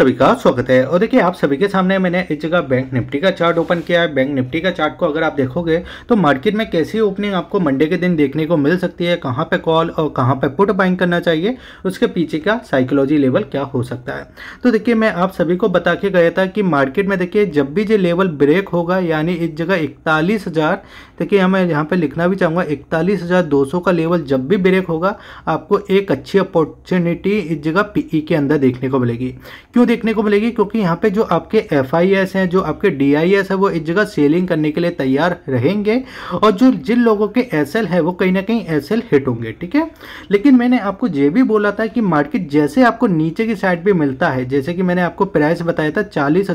सभी का स्वागत है और देखिए आप सभी के सामने मैंने इस जगह बैंक निफ्टी का चार्ट ओपन किया है बैंक निफ्टी का चार्ट को अगर आप देखोगे तो मार्केट में कैसी ओपनिंग आपको मंडे के दिन देखने को मिल सकती है कहाँ पे कॉल और कहाँ पे पुट बाइंग करना चाहिए उसके पीछे का साइकोलॉजी लेवल क्या हो सकता है तो देखिए मैं आप सभी को बता के गया था कि मार्केट में देखिए जब भी ये लेवल ब्रेक होगा यानी इस जगह इकतालीस देखिए मैं यहाँ पर लिखना भी चाहूँगा इकतालीस का लेवल जब भी ब्रेक होगा आपको एक अच्छी अपॉर्चुनिटी इस जगह पीई e के अंदर देखने को मिलेगी क्यों देखने को मिलेगी क्योंकि यहाँ पे जो आपके एफ हैं जो आपके डी है वो इस जगह सेलिंग करने के लिए तैयार रहेंगे और जो जिन लोगों के एस है वो कहीं ना कहीं एस हिट होंगे ठीक है लेकिन मैंने आपको ये भी बोला था कि मार्केट जैसे आपको नीचे की साइड पर मिलता है जैसे कि मैंने आपको प्राइस बताया था चालीस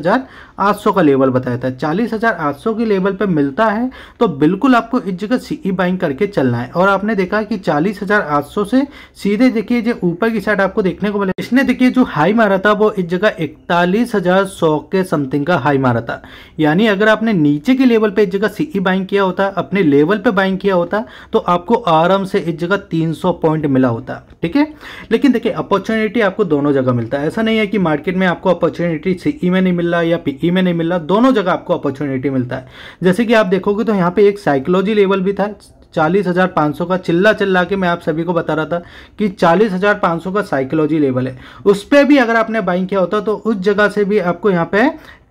का लेवल बताया था चालीस हज़ार के लेवल पर मिलता है तो बिल्कुल आपको इस जगह सी बाइंग e करके चलना है और आपने देखा कि चालीस से सीधे देखिए ऊपर की साइड आपको देखने को मिले इसने देखिए जो हाई मारा था वो इस जगह का इकतालीस हज़ार सौ के समथिंग का हाई मारा था यानी अगर आपने नीचे के लेवल पे इस जगह सीई बाइंग e किया होता अपने लेवल पे बाइंग किया होता तो आपको आराम से इस जगह 300 पॉइंट मिला होता ठीक है लेकिन देखिए अपॉर्चुनिटी आपको दोनों जगह मिलता है ऐसा नहीं है कि मार्केट में आपको अपॉर्चुनिटी सीई e में नहीं मिल रहा या पीई e में नहीं मिल रहा दोनों जगह आपको अपॉर्चुनिटी मिलता है जैसे कि आप देखोगे तो यहाँ पे एक साइकोलॉजी लेवल भी था चालीस हज़ार पांच सौ का चिल्ला चिल्ला के मैं आप सभी को बता रहा था कि चालीस हज़ार पांच सौ का साइकोलॉजी लेवल है उस पर भी अगर आपने बाइंग किया होता तो उस जगह से भी आपको यहाँ पे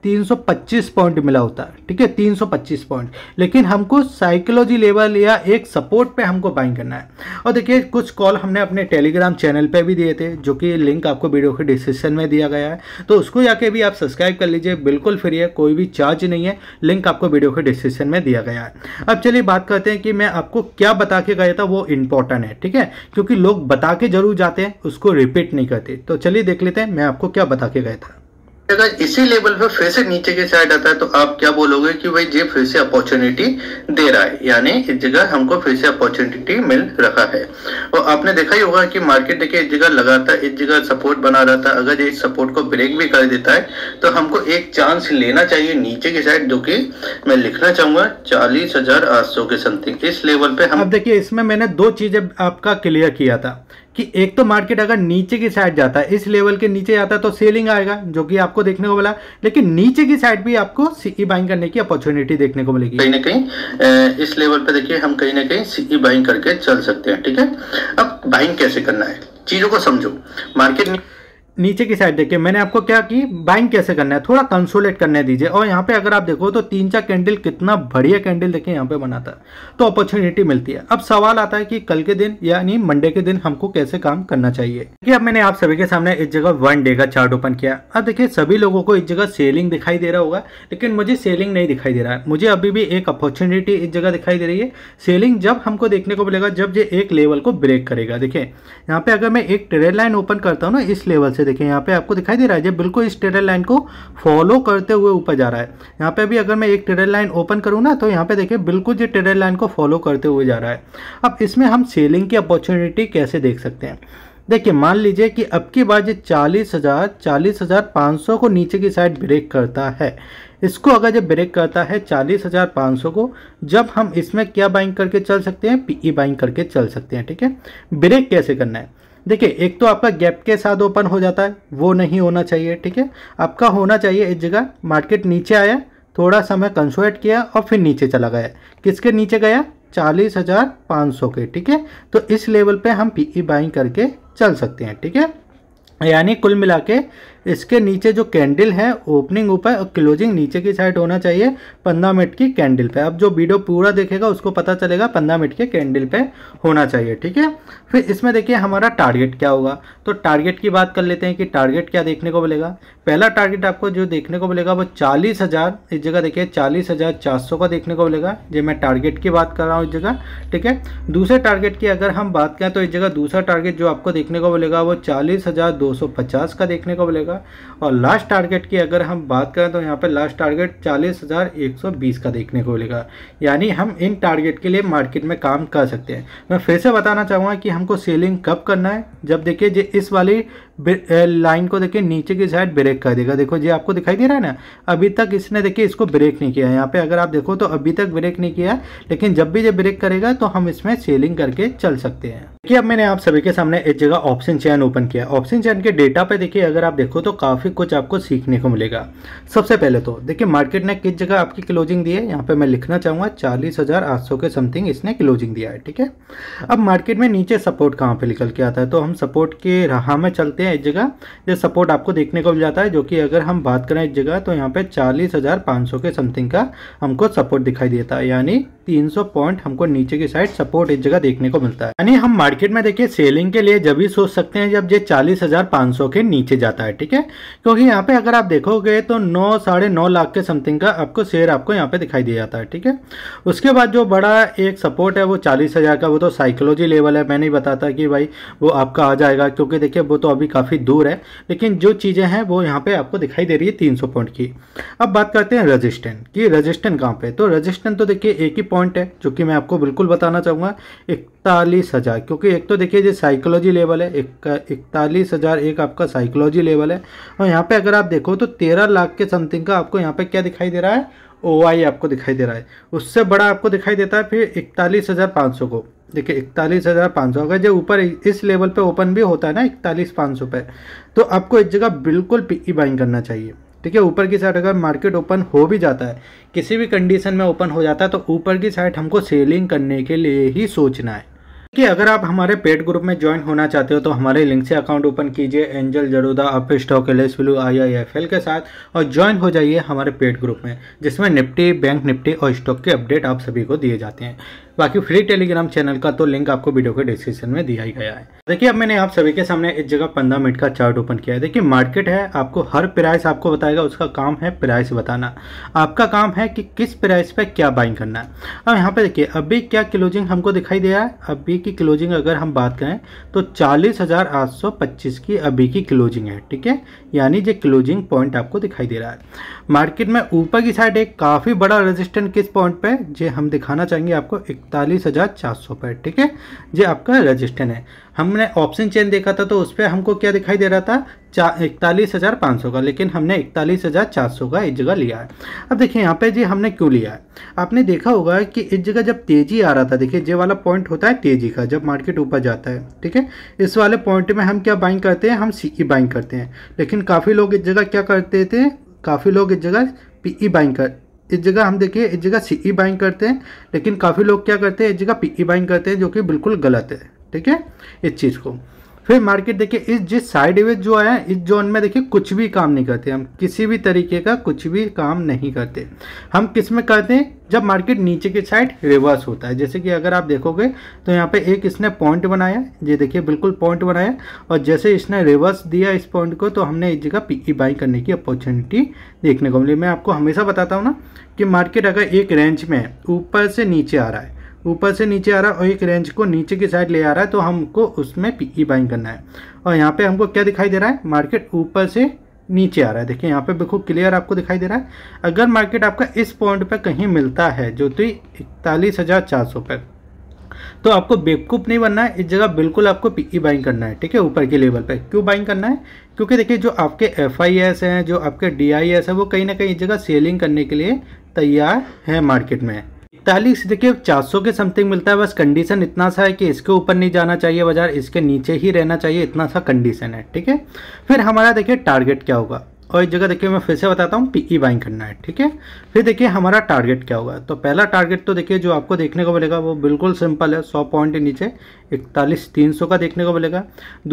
325 पॉइंट मिला होता है ठीक है 325 पॉइंट लेकिन हमको साइकोलॉजी लेवल या एक सपोर्ट पे हमको बाइंग करना है और देखिए कुछ कॉल हमने अपने टेलीग्राम चैनल पे भी दिए थे जो कि लिंक आपको वीडियो के डिस्क्रिप्शन में दिया गया है तो उसको जाके भी आप सब्सक्राइब कर लीजिए बिल्कुल फ्री है कोई भी चार्ज नहीं है लिंक आपको वीडियो के डिस्क्रिप्शन में दिया गया है अब चलिए बात करते हैं कि मैं आपको क्या बता के गया था वो इंपॉर्टेंट है ठीक है क्योंकि लोग बता के जरूर जाते हैं उसको रिपीट नहीं करते तो चलिए देख लेते हैं मैं आपको क्या बता के गया था अगर इसी लेवल पे फिर से नीचे के साइड आता है तो आप क्या बोलोगे कि भाई ये फिर से अपॉर्चुनिटी दे रहा है यानी इस जगह हमको फिर से अपॉर्चुनिटी मिल रहा है और आपने देखा ही होगा कि मार्केट देखिए इस जगह लगाता इस जगह सपोर्ट बना रहा था अगर ये सपोर्ट को ब्रेक भी कर देता है तो हमको एक चांस लेना चाहिए नीचे की साइड जो की मैं लिखना चाहूंगा चालीस हजार आठ सौ के समथिंग इस लेवल पे हम देखिए इसमें मैंने दो चीजें आपका क्लियर किया था कि एक तो मार्केट अगर नीचे की साइड जाता है इस लेवल के नीचे जाता है तो सेलिंग आएगा जो कि आपको देखने को मिला लेकिन नीचे की साइड भी आपको सीई बाइंग करने की अपॉर्चुनिटी देखने को मिलेगी कहीं ना कहीं इस लेवल पर देखिए हम कहीं ना कहीं सीई बाइंग करके चल सकते हैं ठीक है अब बाइंग कैसे करना है चीजों को समझो मार्केट नीचे की साइड देखिए मैंने आपको क्या की बाइंग कैसे करना है थोड़ा कंसोलेट करने दीजिए और यहाँ पे अगर आप देखो तो तीन चार कैंडल कितना बढ़िया कैंडल देखिए यहाँ पे बनाता है तो अपॉर्चुनिटी मिलती है अब सवाल आता है कि कल के दिन यानी मंडे के दिन हमको कैसे काम करना चाहिए कि अब मैंने आप सभी के सामने इस जगह वन डे का चार्ट ओपन किया अब देखिये सभी लोगों को इस जगह सेलिंग दिखाई दे रहा होगा लेकिन मुझे सेलिंग नहीं दिखाई दे रहा है मुझे अभी भी एक अपॉर्चुनिटी इस जगह दिखाई दे रही है सेलिंग जब हमको देखने को मिलेगा जब ये एक लेवल को ब्रेक करेगा देखिये यहाँ पे अगर मैं एक ट्रेड लाइन ओपन करता हूँ ना इस लेवल से देखें यहाँ पे आपको दिखाई दे रहा है जब बिल्कुल इस ट्रेडर लाइन को फॉलो करते हुए ऊपर जा रहा है यहाँ पे अभी अगर मैं एक ट्रेडर लाइन ओपन करूँ ना तो यहाँ पे देखिए बिल्कुल जो ट्रेडर लाइन को फॉलो करते हुए जा रहा है अब इसमें हम सेलिंग की अपॉर्चुनिटी कैसे देख सकते हैं देखिए मान लीजिए कि अब की बार ये चालीस हज़ार चालीस हज़ार पाँच सौ को नीचे की साइड ब्रेक करता है इसको अगर जब ब्रेक करता है चालीस हज़ार पाँच सौ को जब हम इसमें क्या बाइंग करके चल सकते हैं पीई बाइंग e करके चल सकते हैं ठीक है ब्रेक कैसे करना है देखिए एक तो आपका गैप के साथ ओपन हो जाता है वो नहीं होना चाहिए ठीक है आपका होना चाहिए एक जगह मार्केट नीचे आया थोड़ा समय कंसोलेट किया और फिर नीचे चला गया किसके नीचे गया चालीस हज़ार पाँच सौ के ठीक है तो इस लेवल पे हम पीई बाइंग e करके चल सकते हैं ठीक है यानी कुल मिला के इसके नीचे जो कैंडल है ओपनिंग ऊपर और क्लोजिंग नीचे की साइड होना चाहिए पंद्रह मिनट की कैंडल पे अब जो वीडियो पूरा देखेगा उसको पता चलेगा पंद्रह मिनट के कैंडल पे होना चाहिए ठीक है फिर इसमें देखिए हमारा टारगेट क्या होगा तो टारगेट की बात कर लेते हैं कि टारगेट क्या देखने को मिलेगा पहला टारगेट आपको जो देखने को मिलेगा वो चालीस हज़ार इस जगह देखिए चालीस हज़ार चार सौ का देखने को मिलेगा जो मैं टारगेट की बात कर रहा हूँ इस जगह ठीक है दूसरे टारगेट की अगर हम बात करें तो इस जगह दूसरा टारगेट जो आपको देखने को मिलेगा वो चालीस हज़ार दो सौ पचास का देखने को मिलेगा जाएगा और लास्ट टारगेट की अगर हम बात करें तो यहाँ पर लास्ट टारगेट चालीस हज़ार एक सौ बीस का देखने को मिलेगा यानी हम इन टारगेट के लिए मार्केट में काम कर सकते हैं मैं फिर से बताना चाहूँगा कि हमको सेलिंग कब करना है जब देखिए इस वाली लाइन को देखिए नीचे की साइड ब्रेक कर देगा देखो ये आपको दिखाई दे रहा है ना अभी तक इसने देखिए इसको ब्रेक नहीं किया है यहाँ पे अगर आप देखो तो अभी तक ब्रेक नहीं किया है लेकिन जब भी ये ब्रेक करेगा तो हम इसमें सेलिंग करके चल सकते हैं देखिए अब मैंने आप सभी के सामने एक जगह ऑप्शन चैन ओपन किया ऑप्शन चैन के डेटा पे देखिए अगर आप देखो तो काफ़ी कुछ आपको सीखने को मिलेगा सबसे पहले तो देखिए मार्केट ने किस जगह आपकी क्लोजिंग दी है यहाँ पे मैं लिखना चाहूंगा चालीस के समथिंग इसने क्लोजिंग दिया है ठीक है अब मार्केट में नीचे सपोर्ट कहाँ पर निकल के आता है तो हम सपोर्ट के राह में चलते हैं एक जगह ये सपोर्ट आपको देखने को मिल जाता है जो कि अगर हम बात करें एक जगह तो यहाँ पे चालीस हज़ार पाँच सौ के समथिंग का हमको सपोर्ट दिखाई देता है यानी 300 पॉइंट हमको नीचे की साइड सपोर्ट इस जगह देखने को मिलता है यानी हम मार्केट में देखिए सेलिंग के लिए जब भी सोच सकते हैं जब ये 40,500 के नीचे जाता है ठीक है क्योंकि यहाँ पे अगर आप देखोगे तो नौ साढ़े नौ लाख के समथिंग का आपको शेयर आपको यहाँ पे दिखाई दिया जाता है ठीक है उसके बाद जो बड़ा एक सपोर्ट है वो चालीस का वो तो साइकोलॉजी लेवल है मैंने नहीं बताता कि भाई वो आपका आ जाएगा क्योंकि देखिए वो तो अभी काफ़ी दूर है लेकिन जो चीज़ें हैं वो यहाँ पर आपको दिखाई दे रही है तीन पॉइंट की अब बात करते हैं रजिस्टेंट कि रजिस्टेंट कहाँ पर तो रजिस्टेंट तो देखिए एक ही पॉइंट है जो कि मैं आपको बिल्कुल बताना चाहूँगा इकतालीस हज़ार क्योंकि एक तो देखिए साइकोलॉजी लेवल है एक इकतालीस हज़ार एक आपका साइकोलॉजी लेवल है और यहाँ पे अगर आप देखो तो तेरह लाख के समथिंग का आपको यहाँ पे क्या दिखाई दे रहा है ओ आपको दिखाई दे रहा है उससे बड़ा आपको दिखाई देता है फिर इकतालीस हज़ार पाँच सौ को देखिए इकतालीस हज़ार पाँच सौ अगर जो ऊपर इस लेवल पे ओपन भी होता है ना इकतालीस पाँच सौ पे तो आपको इस जगह बिल्कुल पी बाइंग e करना चाहिए ठीक है ऊपर की साइड अगर मार्केट ओपन हो भी जाता है किसी भी कंडीशन में ओपन हो जाता है तो ऊपर की साइड हमको सेलिंग करने के लिए ही सोचना है कि अगर आप हमारे पेड ग्रुप में ज्वाइन होना चाहते हो तो हमारे लिंक से अकाउंट ओपन कीजिए एंजल जड़ोदा अप स्टॉक एल एस व्यू आई आई एफ एल के साथ और ज्वाइन हो जाइए हमारे पेड ग्रुप में जिसमें निफ्टी बैंक निफ्टी और स्टॉक के अपडेट आप सभी को दिए जाते हैं बाकी फ्री टेलीग्राम चैनल का तो लिंक आपको वीडियो के डिस्क्रिप्शन में दिया ही गया है देखिए अब मैंने आप सभी के सामने इस जगह पंद्रह मिनट का चार्ट ओपन किया है देखिए मार्केट है आपको हर प्राइस आपको बताएगा उसका काम है प्राइस बताना आपका काम है कि किस प्राइस पे क्या बाइंग करना है अब यहाँ पे देखिए अभी क्या क्लोजिंग हमको दिखाई दे रहा है अभी की क्लोजिंग अगर हम बात करें तो चालीस की अभी की क्लोजिंग है ठीक है यानी जो क्लोजिंग पॉइंट आपको दिखाई दे रहा है मार्केट में ऊपर की साइड एक काफ़ी बड़ा रजिस्टेंट किस पॉइंट पे जो हम दिखाना चाहेंगे आपको इकतालीस हज़ार चार सौ पर ठीक है ये आपका रजिस्टर है हमने ऑप्शन चेन देखा था तो उस पर हमको क्या दिखाई दे रहा था चा इकतालीस हज़ार पाँच सौ का लेकिन हमने इकतालीस हज़ार चार सौ का इस जगह लिया है अब देखिए यहाँ पे जी हमने क्यों लिया है आपने देखा होगा कि इस जगह जब तेज़ी आ रहा था देखिए ये वाला पॉइंट होता है तेज़ी का जब मार्केट ऊपर जाता है ठीक है इस वाले पॉइंट में हम क्या बाइंग करते हैं हम सी ई बाइंग करते हैं लेकिन काफ़ी लोग इस जगह क्या करते थे काफ़ी लोग इस जगह पी ई बाइंग कर इस जगह हम देखिए इस जगह सी ई बाइंग करते हैं लेकिन काफ़ी लोग क्या करते हैं इस जगह पी ई बाइंग करते हैं जो कि बिल्कुल गलत है ठीक है इस चीज़ को फिर मार्केट देखिए इस जिस साइडवेज जो है इस जोन में देखिए कुछ भी काम नहीं करते हम किसी भी तरीके का कुछ भी काम नहीं करते हम किस में करते हैं जब मार्केट नीचे की साइड रिवर्स होता है जैसे कि अगर आप देखोगे तो यहाँ पे एक इसने पॉइंट बनाया ये देखिए बिल्कुल पॉइंट बनाया और जैसे इसने रिवर्स दिया इस पॉइंट को तो हमने इस जगह पीई बाई करने की अपॉर्चुनिटी देखने को मिली मैं आपको हमेशा बताता हूँ ना कि मार्केट अगर एक रेंज में ऊपर से नीचे आ रहा है ऊपर से नीचे आ रहा है और एक रेंज को नीचे की साइड ले आ रहा है तो हमको उसमें पीई बाइंग e करना है और यहाँ पे हमको क्या दिखाई दे रहा है मार्केट ऊपर से नीचे आ रहा है देखिए यहाँ पे बिल्कुल क्लियर आपको दिखाई दे रहा है अगर मार्केट आपका इस पॉइंट पर कहीं मिलता है जो कि इकतालीस हज़ार चार सौ पर तो आपको बेवकूफ़ नहीं बनना है इस जगह बिल्कुल आपको पीई बाइंग e करना है ठीक है ऊपर के लेवल पर क्यों बाइंग करना है क्योंकि देखिए जो आपके एफ हैं जो आपके डी है वो कहीं ना कहीं इस जगह सेलिंग करने के लिए तैयार है मार्केट में पहली देखिए 400 के समथिंग मिलता है बस कंडीशन इतना सा है कि इसके ऊपर नहीं जाना चाहिए बाजार इसके नीचे ही रहना चाहिए इतना सा कंडीशन है ठीक है फिर हमारा देखिए टारगेट क्या होगा और एक जगह देखिए मैं फिर से बताता हूँ पीई बाइंग e करना है ठीक है फिर देखिए हमारा टारगेट क्या होगा तो पहला टारगेट तो देखिए जो आपको देखने को मिलेगा वो बिल्कुल सिंपल है सौ पॉइंट नीचे इकतालीस तीन सौ का देखने को मिलेगा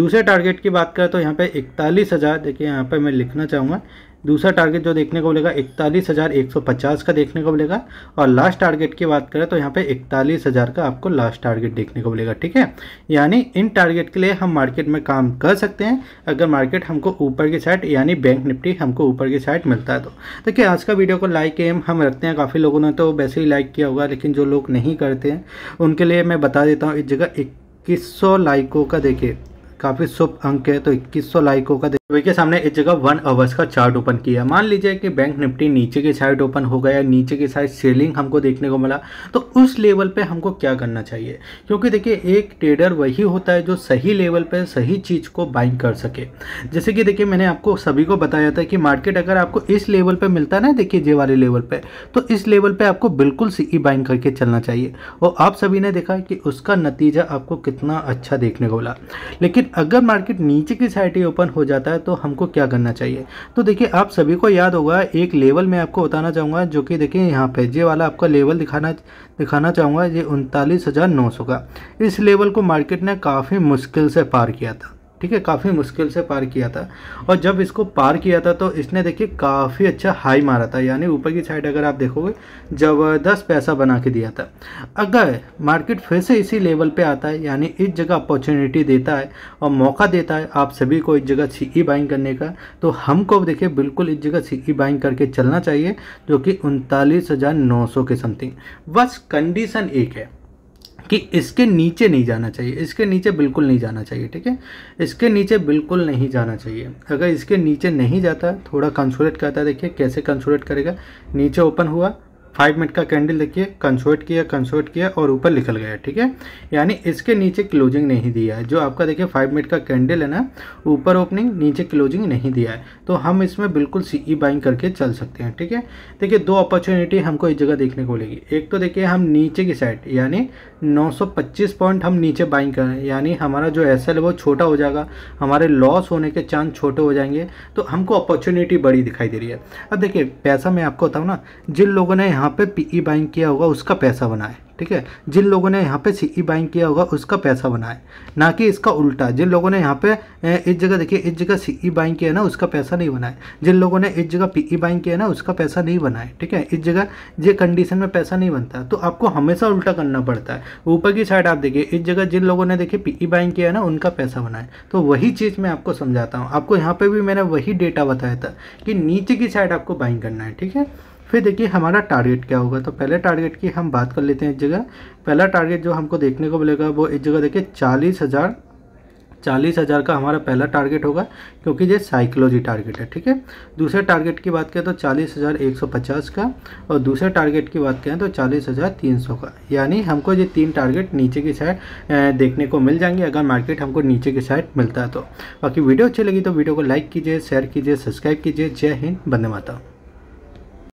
दूसरे टारगेट की बात करें तो यहाँ पे इकतालीस हज़ार देखिए यहाँ पे मैं लिखना चाहूँगा दूसरा टारगेट जो देखने को मिलेगा इकतालीस हज़ार एक सौ पचास का देखने को मिलेगा और लास्ट टारगेट की बात करें तो यहाँ पे इकतालीस हज़ार का आपको लास्ट टारगेट देखने को मिलेगा ठीक है यानी इन टारगेट के लिए हम मार्केट में काम कर सकते हैं अगर मार्केट हमको ऊपर की साइड यानी बैंक निफ्टी हमको ऊपर की साइड मिलता है तो देखिए आज का वीडियो को लाइक एम हम रखते हैं काफ़ी लोगों ने तो वैसे ही लाइक किया होगा लेकिन जो लोग नहीं करते हैं उनके लिए मैं बता देता हूँ इस जगह इक्कीस लाइकों का देखिए काफ़ी शुभ अंक है तो इक्कीस लाइकों का के तो सामने इस जगह वन आवर्स का चार्ट ओपन किया मान लीजिए कि बैंक निफ्टी नीचे के साइड ओपन हो गया नीचे के साइड सेलिंग हमको देखने को मिला तो उस लेवल पे हमको क्या करना चाहिए क्योंकि देखिए एक ट्रेडर वही होता है जो सही लेवल पे सही चीज़ को बाइंग कर सके जैसे कि देखिए मैंने आपको सभी को बताया था कि मार्केट अगर आपको इस लेवल पर मिलता ना देखिए जे वाले लेवल पर तो इस लेवल पर आपको बिल्कुल सी बाइंग करके चलना चाहिए और आप सभी ने देखा कि उसका नतीजा आपको कितना अच्छा देखने को मिला लेकिन अगर मार्केट नीचे की साइड ही ओपन हो जाता है तो हमको क्या करना चाहिए तो देखिए आप सभी को याद होगा एक लेवल मैं आपको बताना चाहूँगा जो कि देखिए यहाँ पे जे वाला आपका लेवल दिखाना दिखाना चाहूँगा ये उनतालीस हज़ार नौ सौ का इस लेवल को मार्केट ने काफ़ी मुश्किल से पार किया था ठीक है काफ़ी मुश्किल से पार किया था और जब इसको पार किया था तो इसने देखिए काफ़ी अच्छा हाई मारा था यानी ऊपर की साइड अगर आप देखोगे ज़बरदस्त पैसा बना के दिया था अगर मार्केट फिर से इसी लेवल पे आता है यानी इस जगह अपॉर्चुनिटी देता है और मौका देता है आप सभी को इस जगह सी बाइंग e करने का तो हमको देखिए बिल्कुल इस जगह सी बाइंग e करके चलना चाहिए जो कि उनतालीस के समथिंग बस कंडीशन एक है कि इसके नीचे नहीं जाना चाहिए इसके नीचे बिल्कुल नहीं जाना चाहिए ठीक है इसके नीचे बिल्कुल नहीं जाना चाहिए अगर इसके नीचे नहीं जाता थोड़ा कंसोलेट करता है देखिए कैसे कंसोलेट करेगा नीचे ओपन हुआ फाइव मिनट का कैंडल देखिए कंसोर्ट किया कंसोर्ट किया और ऊपर निकल गया ठीक है यानी इसके नीचे क्लोजिंग नहीं दिया है जो आपका देखिए फाइव मिनट का कैंडल है ना ऊपर ओपनिंग नीचे क्लोजिंग नहीं दिया है तो हम इसमें बिल्कुल सी ई बाइंग करके चल सकते हैं ठीक है देखिए दो अपॉर्चुनिटी हमको इस जगह देखने को मिलेगी एक तो देखिए हम नीचे की साइड यानी पच्चीस पॉइंट हम नीचे बाइंग करें यानी हमारा जो एस है वो छोटा हो जाएगा हमारे लॉस होने के चांस छोटे हो जाएंगे तो हमको अपॉर्चुनिटी बड़ी दिखाई दे रही है अब देखिए पैसा मैं आपको बताऊँ ना जिन लोगों ने यहाँ पे पीई बाइंग e किया होगा उसका पैसा बनाए ठीक है जिन लोगों ने यहाँ पे सीई बाइंग e किया होगा उसका पैसा बनाए ना कि इसका उल्टा जिन लोगों ने यहाँ पे इस जगह देखिए इस जगह सीई बाइंग e किया ना उसका पैसा नहीं बनाए जिन लोगों ने इस जगह पीई बाइंग किया ना उसका पैसा नहीं बनाए ठीक है इस जगह ये कंडीशन में पैसा नहीं बनता तो आपको हमेशा उल्टा करना पड़ता है ऊपर की साइड आप देखिए इस जगह जिन लोगों ने देखिए पीई बाइंग किया ना उनका पैसा बनाए तो वही चीज़ मैं आपको समझाता हूँ आपको यहाँ पर भी मैंने वही डेटा बताया था कि नीचे की साइड आपको बाइंग करना है ठीक है फिर देखिए हमारा टारगेट क्या होगा तो पहले टारगेट की हम बात कर लेते हैं एक जगह पहला टारगेट जो हमको देखने को मिलेगा वो एक जगह देखिए चालीस हज़ार चालीस हज़ार का हमारा पहला टारगेट होगा क्योंकि ये साइकोलॉजी टारगेट है ठीक है दूसरे टारगेट की बात करें तो चालीस हज़ार एक सौ पचास का और दूसरे टारगेट की बात करें तो चालीस हज़ार तीन सौ का यानी हमको ये तीन टारगेट नीचे की साइड देखने को मिल जाएंगे अगर मार्केट हमको नीचे की साइड मिलता है तो बाकी वीडियो अच्छी लगी तो वीडियो को लाइक कीजिए शेयर कीजिए सब्सक्राइब कीजिए जय हिंद बंदे माता